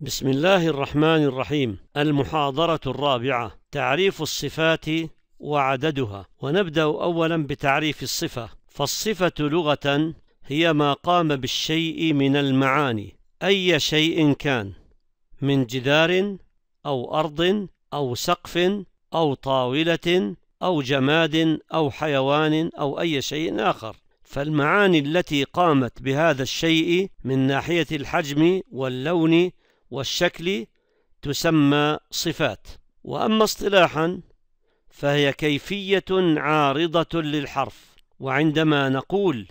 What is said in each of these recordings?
بسم الله الرحمن الرحيم المحاضرة الرابعة تعريف الصفات وعددها ونبدأ أولا بتعريف الصفة فالصفة لغة هي ما قام بالشيء من المعاني أي شيء كان من جدار أو أرض أو سقف أو طاولة أو جماد أو حيوان أو أي شيء آخر فالمعاني التي قامت بهذا الشيء من ناحية الحجم واللون والشكل تسمى صفات وأما اصطلاحا فهي كيفية عارضة للحرف وعندما نقول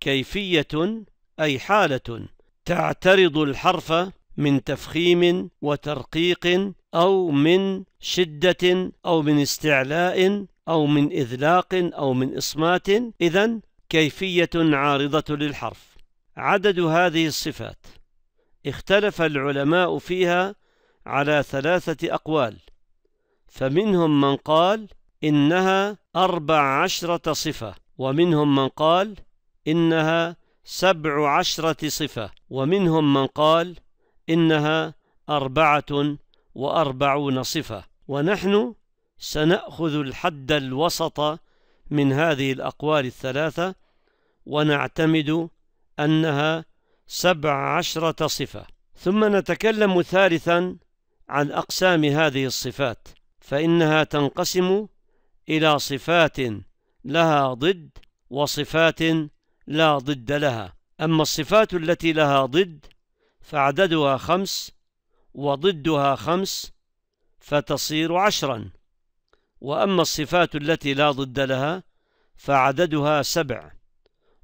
كيفية أي حالة تعترض الحرف من تفخيم وترقيق أو من شدة أو من استعلاء أو من إذلاق أو من إصمات إذا كيفية عارضة للحرف عدد هذه الصفات اختلف العلماء فيها على ثلاثة أقوال فمنهم من قال إنها أربع عشرة صفة ومنهم من قال إنها سبع عشرة صفة ومنهم من قال إنها أربعة وأربعون صفة ونحن سنأخذ الحد الوسط من هذه الأقوال الثلاثة ونعتمد أنها سبع عشرة صفة ثم نتكلم ثالثا عن أقسام هذه الصفات فإنها تنقسم إلى صفات لها ضد وصفات لا ضد لها أما الصفات التي لها ضد فعددها خمس وضدها خمس فتصير عشرا وأما الصفات التي لا ضد لها فعددها سبع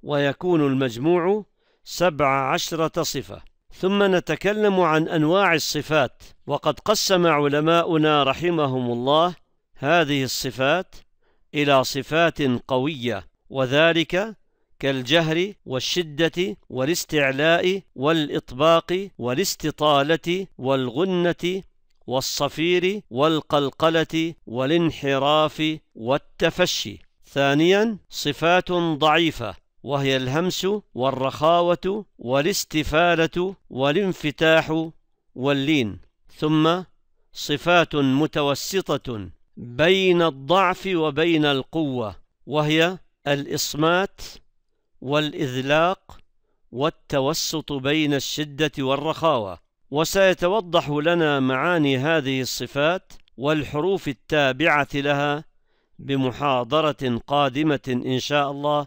ويكون المجموع سبع عشرة صفة ثم نتكلم عن أنواع الصفات وقد قسم علماؤنا رحمهم الله هذه الصفات إلى صفات قوية وذلك كالجهر والشدة والاستعلاء والإطباق والاستطالة والغنة والصفير والقلقلة والانحراف والتفشي ثانيا صفات ضعيفة وهي الهمس والرخاوة والاستفالة والانفتاح واللين ثم صفات متوسطة بين الضعف وبين القوة وهي الإصمات والإذلاق والتوسط بين الشدة والرخاوة وسيتوضح لنا معاني هذه الصفات والحروف التابعة لها بمحاضرة قادمة إن شاء الله